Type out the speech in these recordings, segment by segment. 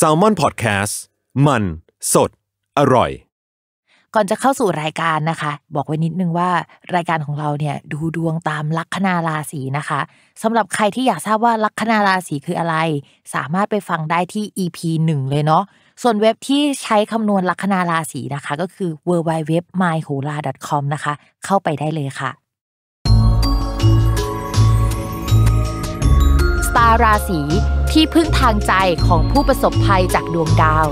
s a l ม o n PODCAST มัน สด อร่อย ก่อนจะเข้าสู่รายการนะคะ บอกไว้นิดนึงว่ารายการของเราเนี่ยดูดวงตามลัคนาราศีนะคะสำหรับใครที่อยากทราบว่าลัคนาราศีคืออะไร สามารถไปฟังได้ที่ EP หนึ่งเลยเนาะส่วนเว็บที่ใช้คำนวณลัคนาราศีนะคะก็คือ w w w m y h o l a c o m นะคะ เข้าไปได้เลยค่ะสตาราศีที่พึ่งทางใจของผู้ประสบภัยจากดวงดาว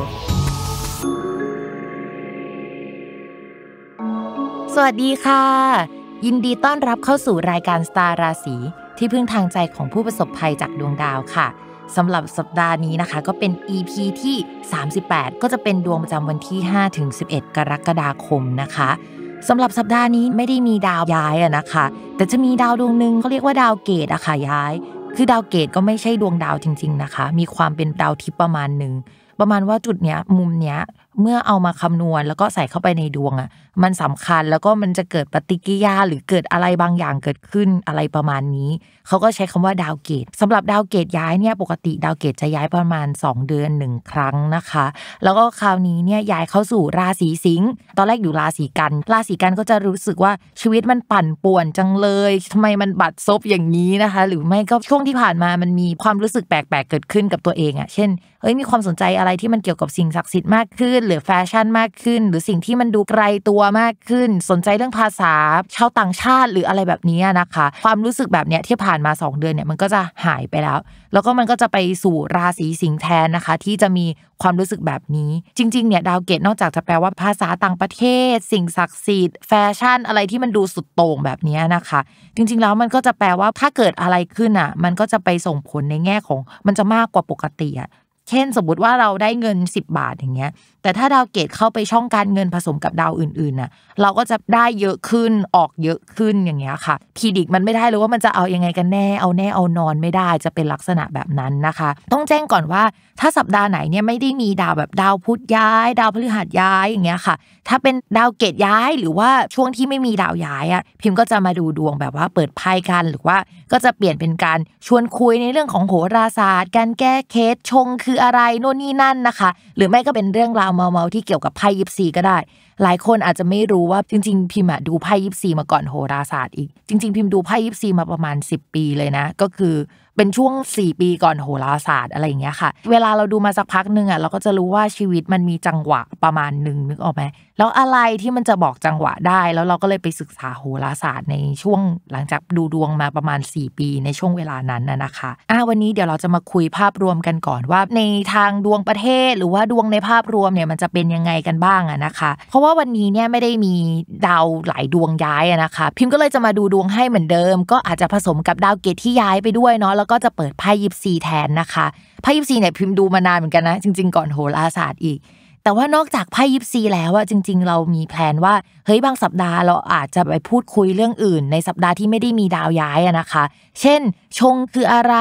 สวัสดีค่ะ ยินดีต้อนรับเข้าสู่รายการสตาร์ราศีที่พึ่งทางใจของผู้ประสบภัยจากดวงดาวค่ะ สำหรับสัปดาห์นี้นะคะก็เป็น EP ีที่38 ก็จะเป็นดวงประจำวันที่ 5-11 กรกฎาคมนะคะสำหรับสัปดาห์นี้ไม่ได้มีดาวย้ายอะนะคะ แต่จะมีดาวดวงหนึ่งเขาเรียกว่าดาวเกตอะค่ะย้ายคือดาวเกตก็ไม่ใช่ดวงดาวจริง ๆนะคะ มีความเป็นดาวทิพย์ประมาณหนึ่ง ประมาณว่าจุดเนี้ยมุมเนี้ยเมื่อเอามาคำนวณ แล้วก็ใส่เข้าไปในดวงอะมันสำคัญแล้วก็มันจะเกิดปฏิกิริยาหรือเกิดอะไรบางอย่างเกิดขึ้นอะไรประมาณนี้เขาก็ใช้คำว่าดาวเกต สำหรับดาวเกตย้ายเนี่ยปกติดาวเกตจะย้ายประมาณ 2 เดือนหนึ่งครั้งนะคะ แล้วก็คราวนี้เนี่ยย้ายเข้าสู่ราศีสิงห์ตอนแรกอยู่ราศีกัน ราศีกันก็จะรู้สึกว่าชีวิตมันปั่นป่วนจังเลย ทำไมมันบัดซบอย่างนี้นะคะ หรือไม่ก็ช่วงที่ผ่านมามันมีความรู้สึกแปลกๆ เกิดขึ้นกับตัวเองอะ่ะเช่นเฮ้ยมีความสนใจอะไรที่มันเกี่ยวกับสิ่งศักดิ์สิทธิ์มากขึ้น หรือแฟชั่นมากขึ้น หรือสิ่งที่มันดูไกลตัวมากขึ้นสนใจเรื่องภาษาชาวต่างชาติหรืออะไรแบบนี้นะคะ ความรู้สึกแบบเนี้ยที่ผ่านมา 2 เดือนเนี่ยมันก็จะหายไปแล้ว แล้วก็มันก็จะไปสู่ราศีสิงห์แทนนะคะ ที่จะมีความรู้สึกแบบนี้ จริง ๆ เนี่ย ดาวเกตนอกจากจะแปลว่าภาษาต่างประเทศสิ่งศักดิ์สิทธิ์แฟชั่นอะไรที่มันดูสุดโต่งแบบนี้นะคะ จริงๆแล้วมันก็จะแปลว่าถ้าเกิดอะไรขึ้นอ่ะมันก็จะไปส่งผลในแง่ของ มันจะมากกว่าปกติอ่ะเช่นสมมติว่าเราได้เงิน 10 บาทอย่างเงี้ย แต่ถ้าดาวเกตเข้าไปช่องการเงินผสมกับดาวอื่นๆน่ะเราก็จะได้เยอะขึ้นออกเยอะขึ้นอย่างเงี้ยค่ะพีดิกมันไม่ได้เลยว่ามันจะเอายังไงกันแน่ เอาแน่เอานอนไม่ได้จะเป็นลักษณะแบบนั้นนะคะ ต้องแจ้งก่อนว่าถ้าสัปดาห์ไหนเนี่ยไม่ได้มีดาวแบบดาวพุธย้าย ดาวพฤหัสย้ายอย่างเงี้ยค่ะ ถ้าเป็นดาวเกตย้ายหรือว่าช่วงที่ไม่มีดาวย้ายอ่ะพิมพ์ก็จะมาดูดวงแบบว่าเปิดไพ่กันหรือว่า ก็จะเปลี่ยนเป็นการชวนคุยในเรื่องของโหราศาสตร์ การแก้เคสชงคือืออะไรโน่นนี่นั่นนะคะ หรือไม่ก็เป็นเรื่องราวเมา ๆ ที่เกี่ยวกับไพ่ยิปซีก็ได้หลายคนอาจจะไม่รู้ว่าจริงๆ พิมพ์ดูไพ่ยิปซีมาก่อนโหราศาสตร์อีก จริงๆ พิมพ์ดูไพ่ยิปซีมาประมาณ 10 ปีเลยนะ ก็คือเป็นช่วง 4 ปีก่อนโหราศาสตร์อะไรอย่างเงี้ยค่ะ เวลาเราดูมาสักพักหนึ่งอ่ะเราก็จะรู้ว่าชีวิตมันมีจังหวะประมาณหนึ่งนึกออกไหมแล้วอะไรที่มันจะบอกจังหวะได้แล้วเราก็เลยไปศึกษาโหราศาสตร์ในช่วงหลังจากดูดวงมาประมาณ 4 ปีในช่วงเวลานั้นนะคะอ่ะวันนี้เดี๋ยวเราจะมาคุยภาพรวมกันก่อนว่าในทางดวงประเทศหรือว่าดวงในภาพรวมเนี่ยมันจะเป็นยังไงกันบ้างอะนะคะเพราะว่าว่าวันนี้เนี่ยไม่ได้มีดาวหลายดวงย้ายนะคะ พิมพ์ก็เลยจะมาดูดวงให้เหมือนเดิม ก็อาจจะผสมกับดาวเกตที่ย้ายไปด้วยเนาะแล้วก็จะเปิดไพ่ยิปซีแทนนะคะไพ่ยิปซีเนี่ยพิมพ์ดูมานานเหมือนกันนะ จริง ๆก่อนโหราศาสตร์อีกแต่ว่านอกจากไพ่ยิปซีแล้วอะจริงๆ เรามีแผนว่าเฮ้ยบางสัปดาห์เราอาจจะไปพูดคุยเรื่องอื่น ในสัปดาห์ที่ไม่ได้มีดาวย้ายอะนะคะ เช่นชงคืออะไร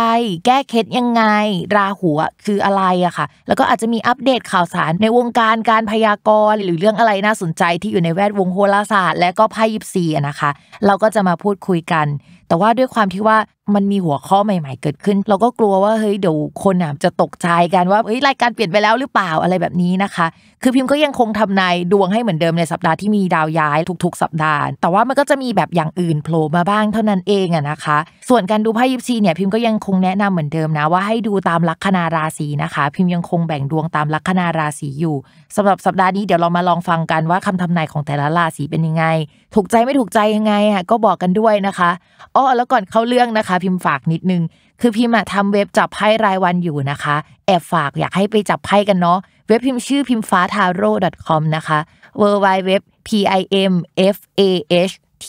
แก้เคล็ดยังไง ราหัวคืออะไรอะค่ะ แล้วก็อาจจะมีอัปเดตข่าวสารในวงการการพยากรณ์หรือเรื่องอะไรน่าสนใจที่อยู่ในแวดวงโหราศาสตร์และก็ไพ่ยิปซีอะนะคะ เราก็จะมาพูดคุยกัน แต่ว่าด้วยความที่ว่ามันมีหัวข้อใหม่ๆเกิดขึ้น เราก็กลัวว่าเฮ้ยเดี๋ยวคนอ่ะจะตกใจกัน ว่าเฮ้ยรายการเปลี่ยนไปแล้วหรือเปล่าอะไรแบบนี้นะคะ คือพิมพ์ก็ยังคงทำนายดวงให้เหมือนเดิมในสัปดาห์ที่มีดาวย้ายทุกๆสัปดาห์ แต่ว่ามันก็จะมีแบบอย่างอื่นโผล่มาบ้างเท่านั้นเองอะนะคะ ส่วนการดูไพ่ยิปซีเนี่ยพิมพ์ก็ยังคงแนะนำเหมือนเดิมนะว่าให้ดูตามลัคนาราศีนะคะ พิมพ์ยังคงแบ่งดวงตามลัคนาราศีอยู่สำหรับสัปดาห์นี้เดี๋ยวเรามาลองฟังกันว่าคำทำนายของแต่ละราศีเป็นยังไง ถูกใจไม่ถูกใจยังไงอ่ะก็บอกกันด้วยนะคะอ๋อแล้วก่อนเข้าเรื่องนะคะพิมพ์ฝากนิดนึง คือพิมพ์อะทำเว็บจับไพ่รายวันอยู่นะคะ แอบฝากอยากให้ไปจับไพ่กันเนาะ เว็บพิมพ์ชื่อพิมพ์ฟ้าทาโร่ .com นะคะ w w w p i m f a h t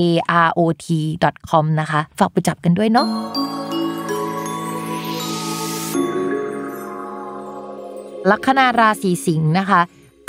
a r o t .com นะคะ ฝากไปจับกันด้วยเนาะ ลัคนาราศีสิงห์นะคะ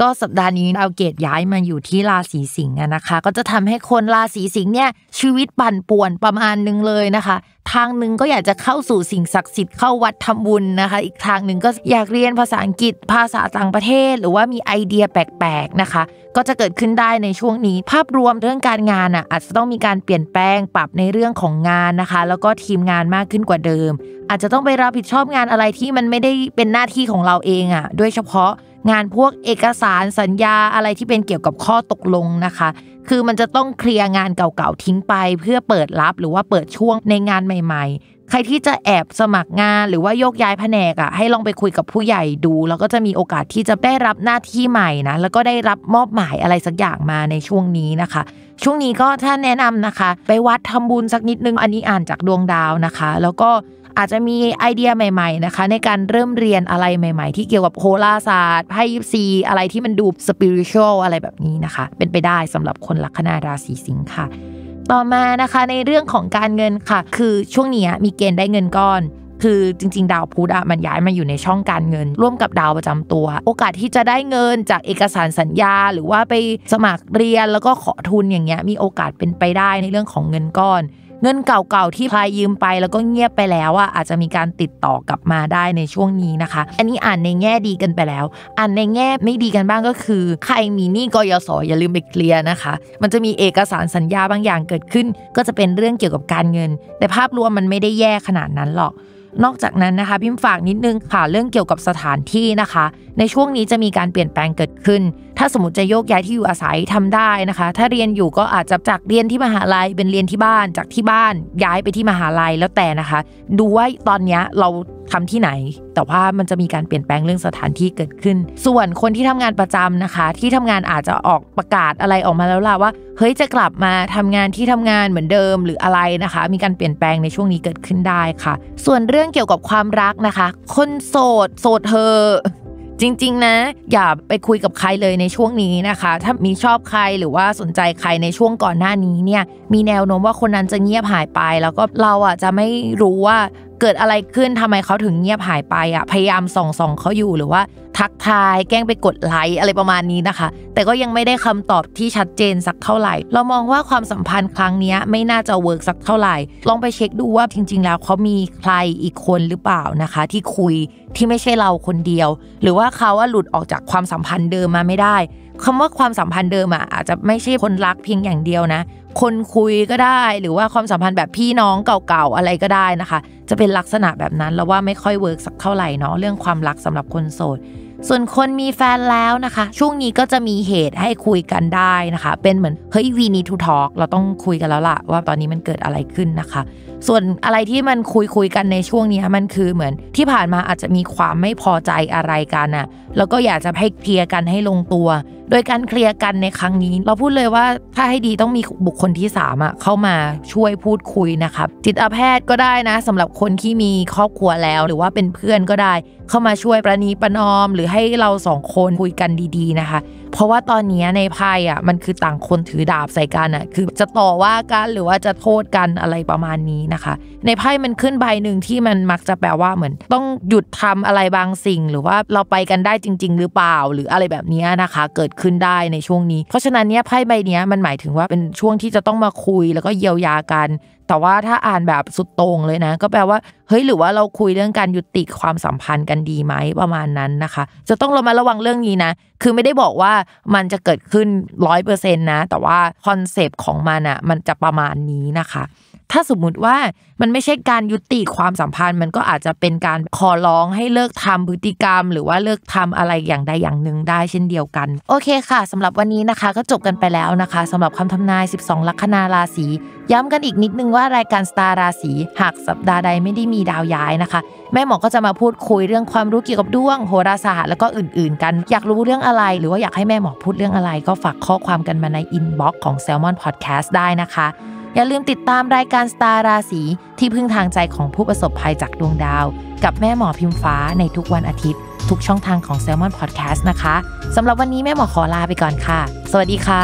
ก็สัปดาห์นี้ดาวเกตย้ายมาอยู่ที่ราศีสิงห์นะคะ ก็จะทำให้คนราศีสิงห์เนี่ยชีวิตปั่นป่วนประมาณนึงเลยนะคะ ทางหนึ่งก็อยากจะเข้าสู่สิ่งศักดิ์สิทธิ์เข้าวัดทำบุญนะคะ อีกทางหนึ่งก็อยากเรียนภาษาอังกฤษ ภาษาต่างประเทศ หรือว่ามีไอเดียแปลกๆนะคะ ก็จะเกิดขึ้นได้ในช่วงนี้ ภาพรวมเรื่องการงานอ่ะอาจจะต้องมีการเปลี่ยนแปลงปรับในเรื่องของงานนะคะ แล้วก็ทีมงานมากขึ้นกว่าเดิม อาจจะต้องไปรับผิดชอบงานอะไรที่มันไม่ได้เป็นหน้าที่ของเราเองอ่ะโดยเฉพาะงานพวกเอกสารสัญญาอะไรที่เป็นเกี่ยวกับข้อตกลงนะคะ คือมันจะต้องเคลียร์งานเก่าๆทิ้งไปเพื่อเปิดรับหรือว่าเปิดช่วงในงานใหม่ๆ ใครที่จะแอบสมัครงานหรือว่าโยกย้ายแผนกอ่ะให้ลองไปคุยกับผู้ใหญ่ดู แล้วก็จะมีโอกาสที่จะได้รับหน้าที่ใหม่นะ แล้วก็ได้รับมอบหมายอะไรสักอย่างมาในช่วงนี้นะคะ ช่วงนี้ก็ถ้าแนะนำนะคะ ไปวัดทำบุญสักนิดนึง อันนี้อ่านจากดวงดาวนะคะ แล้วก็อาจจะมีไอเดียใหม่ๆนะคะ ในการเริ่มเรียนอะไรใหม่ๆ ที่เกี่ยวกับโคราศาสตร์ ไพ่ยิปซีอะไรที่มันดูสปิริชวลอะไรแบบนี้นะคะ เป็นไปได้สำหรับคนลัคนาราศีสิงค์ค่ะ ต่อมานะคะในเรื่องของการเงินค่ะ คือช่วงนี้มีเกณฑ์ได้เงินก้อน คือจริงๆ ดาวพุธอะมันย้ายมาอยู่ในช่องการเงิน ร่วมกับดาวประจำตัว โอกาสที่จะได้เงินจากเอกสารสัญญา หรือว่าไปสมัครเรียนแล้วก็ขอทุนอย่างเงี้ยมีโอกาสเป็นไปได้ในเรื่องของเงินก้อนเงินเก่าๆที่พายยืมไป แล้วก็เงียบไปแล้วอ่ะอาจจะมีการติดต่อกลับมาได้ในช่วงนี้นะคะ อันนี้อ่านในแง่ดีกันไปแล้วอ่านในแง่ไม่ดีกันบ้างก็คือ ใครมีหนี้กยศอย่าลืมไปเคลียร์นะคะ มันจะมีเอกสารสัญญาบางอย่างเกิดขึ้น ก็จะเป็นเรื่องเกี่ยวกับการเงิน แต่ภาพรวมมันไม่ได้แย่ขนาดนั้นหรอกนอกจากนั้นนะคะพิมพ์ฝากนิดนึงค่ะเรื่องเกี่ยวกับสถานที่นะคะในช่วงนี้จะมีการเปลี่ยนแปลงเกิดขึ้น ถ้าสมมติจะโยกย้ายที่อยู่อาศัยทำได้นะคะ ถ้าเรียนอยู่ก็อาจจะจากเรียนที่มหาลัยเป็นเรียนที่บ้าน จากที่บ้าน ย้ายไปที่มหาลัยแล้วแต่นะคะ ดูว่าตอนนี้เราทำที่ไหน แต่ว่ามันจะมีการเปลี่ยนแปลงเรื่องสถานที่เกิดขึ้น ส่วนคนที่ทำงานประจำนะคะ ที่ทำงานอาจจะออกประกาศอะไรออกมาแล้วล่ะว่า เฮ้ยจะกลับมาทำงานที่ทำงานเหมือนเดิมหรืออะไรนะคะ มีการเปลี่ยนแปลงในช่วงนี้เกิดขึ้นได้ค่ะ ส่วนเรื่องเกี่ยวกับความรักนะคะ คนโสด โสดเธอจริงๆนะอย่าไปคุยกับใครเลยในช่วงนี้นะคะ ถ้ามีชอบใครหรือว่าสนใจใครในช่วงก่อนหน้านี้เนี่ยมีแนวโน้มว่าคนนั้นจะเงียบหายไปแล้วก็เราอ่ะจะไม่รู้ว่าเกิดอะไรขึ้นทำไมเขาถึงเงียบหายไปอ่ะพยายามส่องส่องเขาอยู่หรือว่า ทักทายแกล้งไปกด ไลค์อะไรประมาณนี้นะคะ แต่ก็ยังไม่ได้คำตอบที่ชัดเจนสักเท่าไหร่ เรามองว่าความสัมพันธ์ครั้งนี้ไม่น่าจะเวิร์กสักเท่าไหร่ลองไปเช็คดูว่าจริง ๆ แล้วเขามีใครอีกคนหรือเปล่านะคะ ที่คุยที่ไม่ใช่เราคนเดียว หรือว่าเขาว่าหลุดออกจากความสัมพันธ์เดิมมาไม่ได้คำว่าความสัมพันธ์เดิมอ่ะอาจจะไม่ใช่คนรักเพียงอย่างเดียวนะคนคุยก็ได้ หรือว่าความสัมพันธ์แบบพี่น้องเก่าๆอะไรก็ได้นะคะ จะเป็นลักษณะแบบนั้นแล้วว่าไม่ค่อยเวิร์กสักเท่าไหร่เนาะเรื่องความรักสำหรับคนโสดส่วนคนมีแฟนแล้วนะคะ ช่วงนี้ก็จะมีเหตุให้คุยกันได้นะคะ เป็นเหมือนเฮ้ยวีนีทูทอล์กเราต้องคุยกันแล้วล่ะ ว่าตอนนี้มันเกิดอะไรขึ้นนะคะ ส่วนอะไรที่มันคุยคุยกันในช่วงนี้มันคือเหมือนที่ผ่านมาอาจจะมีความไม่พอใจอะไรกันอะแล้วก็อยากจะให้เคลียร์กันให้ลงตัวโดยการเคลียร์กันในครั้งนี้ เราพูดเลยว่าถ้าให้ดีต้องมีบุคคลที่3อ่ะ เข้ามาช่วยพูดคุยนะครับจิตแพทย์ก็ได้นะ สำหรับคนที่มีครอบครัวแล้วหรือว่าเป็นเพื่อนก็ได้ เข้ามาช่วยประนีประนอม หรือให้เราสองคนคุยกันดี ๆ นะคะเพราะว่าตอนนี้ในไพ่อ่ะมันคือต่างคนถือดาบใส่กันอ่ะคือ จะต่อว่ากันหรือว่าจะโทษกันอะไรประมาณนี้นะคะ ในไพ่มันขึ้นใบหนึ่งที่มันมักจะแปลว่าเหมือน ต้องหยุดทำอะไรบางสิ่ง หรือว่าเราไปกันได้จริงๆหรือเปล่า หรืออะไรแบบนี้นะคะ เกิดขึ้นได้ในช่วงนี้ เพราะฉะนั้นเนี้ยไพ่ใบนี้มันหมายถึงว่าเป็นช่วงที่จะต้องมาคุยแล้วก็เยียวยากันแต่ว่าถ้าอ่านแบบสุดตรงเลยนะ ก็แปลว่าเฮ้ยหรือว่าเราคุยเรื่องการยุติความสัมพันธ์กันดีไหมประมาณนั้นนะคะ จะต้องเรามาระวังเรื่องนี้นะ คือไม่ได้บอกว่ามันจะเกิดขึ้นร้อยเปอร์เซ็นต์นะแต่ว่าคอนเซปต์ของมันอะ่ะมันจะประมาณนี้นะคะถ้าสมมุติว่ามันไม่ใช่การยุติความสัมพันธ์ มันก็อาจจะเป็นการขอร้อง ให้เลิกทำพฤติกรรม หรือว่าเลิกทำอะไรอย่างใดอย่างหนึ่งได้เช่นเดียวกันโอเคค่ะ สำหรับวันนี้นะคะ ก็จบกันไปแล้วนะคะ สำหรับคำทำนาย 12 ลัคนาราศีย้ำกันอีกนิดนึงว่ารายการสตาร์ราศีหากสัปดาห์ใดไม่ได้มีดาวย้ายนะคะแม่หมอก็จะมาพูดคุยเรื่องความรู้เกี่ยวกับดวงโหราศาสตร์แล้วก็อื่นๆ กันอยากรู้เรื่องอะไร หรือว่าอยากให้แม่หมอพูดเรื่องอะไร ก็ฝากข้อความกันมาในอินบ็อกซ์ของ s ล l m o n Podcast ได้นะคะอย่าลืมติดตามรายการสตาราสี ที่พึ่งทางใจของผู้ประสบภัยจากดวงดาว กับแม่หมอพิมฟ้าในทุกวันอาทิตย์ ทุกช่องทางของ s ซ l m o n Podcast นะคะ สำหรับวันนี้แม่หมอขอลาไปก่อนค่ะ สวัสดีค่ะ